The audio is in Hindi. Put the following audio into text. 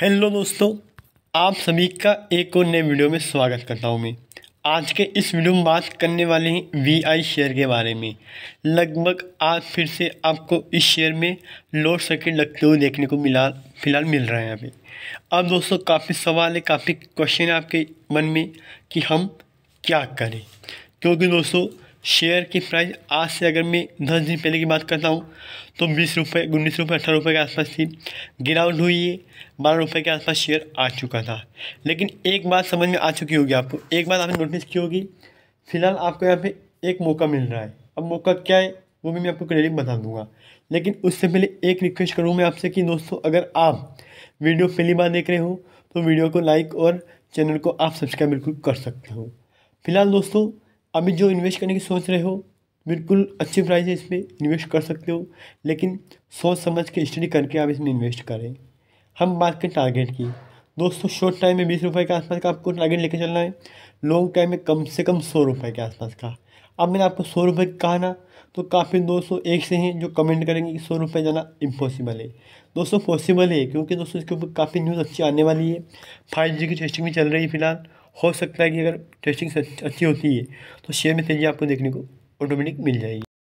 हेलो दोस्तों आप सभी का एक और नए वीडियो में स्वागत करता हूं मैं आज के इस वीडियो में बात करने वाले हैं वी आई शेयर के बारे में लगभग आज फिर से आपको इस शेयर में लोड सर्किट लगते हुए देखने को मिला फिलहाल मिल रहा है यहाँ पे अब दोस्तों काफ़ी सवाल है काफ़ी क्वेश्चन है आपके मन में कि हम क्या करें क्योंकि दोस्तों शेयर की प्राइस आज से अगर मैं दस दिन पहले की बात करता हूँ तो बीस रुपये उन्नीस रुपये अठारह रुपये के आसपास थी गिरावट हुई है बारह रुपये के आसपास शेयर आ चुका था लेकिन एक बात समझ में आ चुकी होगी आपको एक बात आपने नोटिस की होगी फिलहाल आपको यहाँ पे एक मौका मिल रहा है अब मौका क्या है वो भी मैं आपको क्लियरली बता दूंगा लेकिन उससे पहले एक रिक्वेस्ट करूँ मैं आपसे कि दोस्तों अगर आप वीडियो पहली बार देख रहे हो तो वीडियो को लाइक और चैनल को आप सब्सक्राइब बिल्कुल कर सकते हो फिलहाल दोस्तों अभी जो इन्वेस्ट करने की सोच रहे हो बिल्कुल अच्छी प्राइस है इसमें इन्वेस्ट कर सकते हो लेकिन सोच समझ के स्टडी करके आप इसमें इन्वेस्ट करें हम बात करें टारगेट की दोस्तों शॉर्ट टाइम में बीस रुपये के आसपास का आपको टारगेट लेके चलना है लॉन्ग टाइम में कम से कम सौ रुपये के आसपास का अब मैंने आपको सौ रुपये कहा ना तो काफ़ी दोस्तों एक से हैं जो कमेंट करेंगे कि सौ रुपये जाना इम्पॉसिबल है दोस्तों पॉसिबल है क्योंकि दोस्तों इसके ऊपर काफ़ी न्यूज़ अच्छी आने वाली है फाइव जी की टेस्टिंग भी चल रही है फिलहाल हो सकता है कि अगर टेस्टिंग अच्छी होती है तो शेयर में तेज़ी आपको देखने को ऑटोमेटिक मिल जाएगी